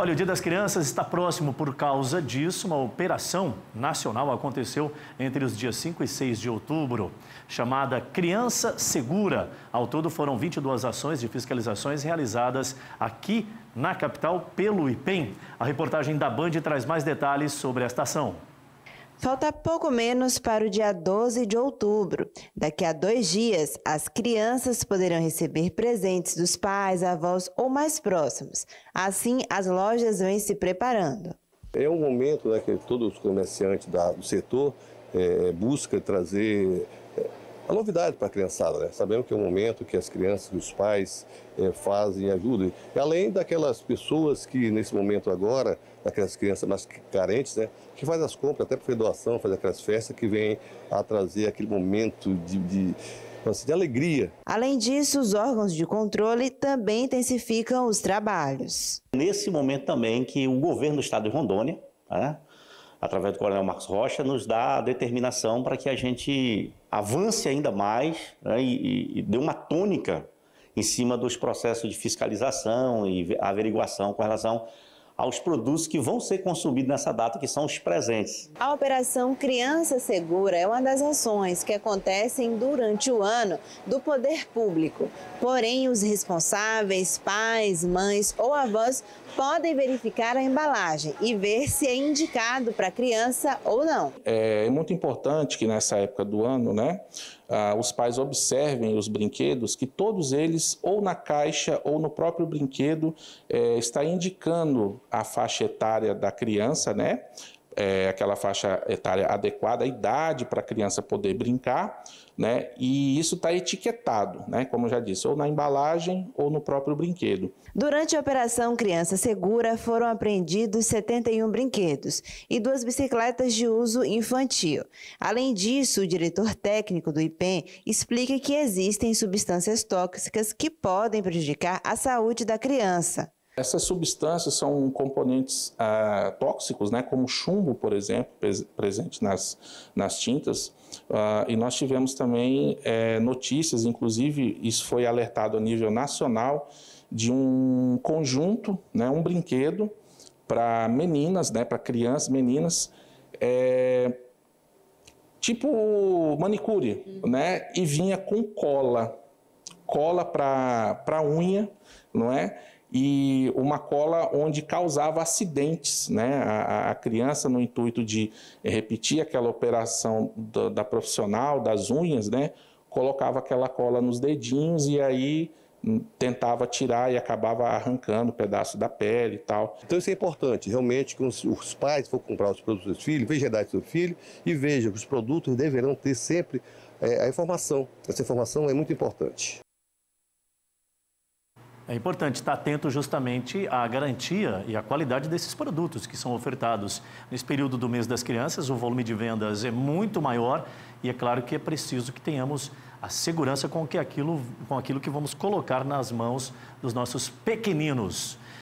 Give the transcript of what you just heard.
Olha, o Dia das Crianças está próximo por causa disso. Uma operação nacional aconteceu entre os dias 5 e 6 de outubro, chamada Criança Segura. Ao todo, foram 22 ações de fiscalizações realizadas aqui na capital pelo IPEM. A reportagem da Band traz mais detalhes sobre esta ação. Falta pouco menos para o dia 12 de outubro. Daqui a dois dias, as crianças poderão receber presentes dos pais, avós ou mais próximos. Assim, as lojas vêm se preparando. É um momento né, que todos os comerciantes da, do setor é, buscam trazer eh, a novidade para a criançada, né? Sabemos que é um momento que as crianças e os pais é, fazem e ajudam. E além daquelas pessoas que, nesse momento agora, aquelas crianças mais carentes, né? Que faz as compras, até para doação, faz aquelas festas que vêm a trazer aquele momento de, de assim, de alegria. Além disso, os órgãos de controle também intensificam os trabalhos. Nesse momento também que o governo do estado de Rondônia né, através do Coronel Marcos Rocha, nos dá a determinação para que a gente avance ainda mais né, e, e dê uma tônica em cima dos processos de fiscalização e averiguação com relação aos produtos que vão ser consumidos nessa data, que são os presentes. A Operação Criança Segura é uma das ações que acontecem durante o ano do poder público. Porém, os responsáveis, pais, mães ou avós podem verificar a embalagem e ver se é indicado para criança ou não. É, é muito importante que nessa época do ano, né, ah, os pais observem os brinquedos, que todos eles, ou na caixa ou no próprio brinquedo, é, está indicando a faixa etária da criança, né? é, aquela faixa etária adequada, a idade para a criança poder brincar, né? E isso está etiquetado, né? Como eu já disse, ou na embalagem ou no próprio brinquedo. Durante a operação Criança Segura foram apreendidos 71 brinquedos e duas bicicletas de uso infantil. Além disso, o diretor técnico do IPEM explica que existem substâncias tóxicas que podem prejudicar a saúde da criança. Essas substâncias são componentes ah, tóxicos, né, como chumbo, por exemplo, presente nas, nas tintas. Ah, e nós tivemos também eh, notícias, inclusive isso foi alertado a nível nacional, de um conjunto, né, um brinquedo para meninas, né, para crianças, meninas, é, tipo manicure, né, e vinha com cola, cola para unha, não é? e uma cola onde causava acidentes. Né? A, a criança, no intuito de eh, repetir aquela operação da, da profissional, das unhas, né? colocava aquela cola nos dedinhos e aí hum, tentava tirar e acabava arrancando um pedaço da pele e tal. Então isso é importante, realmente, que os, pais for comprar os produtos dos seus filhos, veja a idade do seu filho e veja que os produtos deverão ter sempre é, a informação. Essa informação é muito importante. É importante estar atento justamente à garantia e à qualidade desses produtos que são ofertados. Nesse período do mês das crianças, o volume de vendas é muito maior e é claro que é preciso que tenhamos a segurança com, que aquilo, com aquilo que vamos colocar nas mãos dos nossos pequeninos.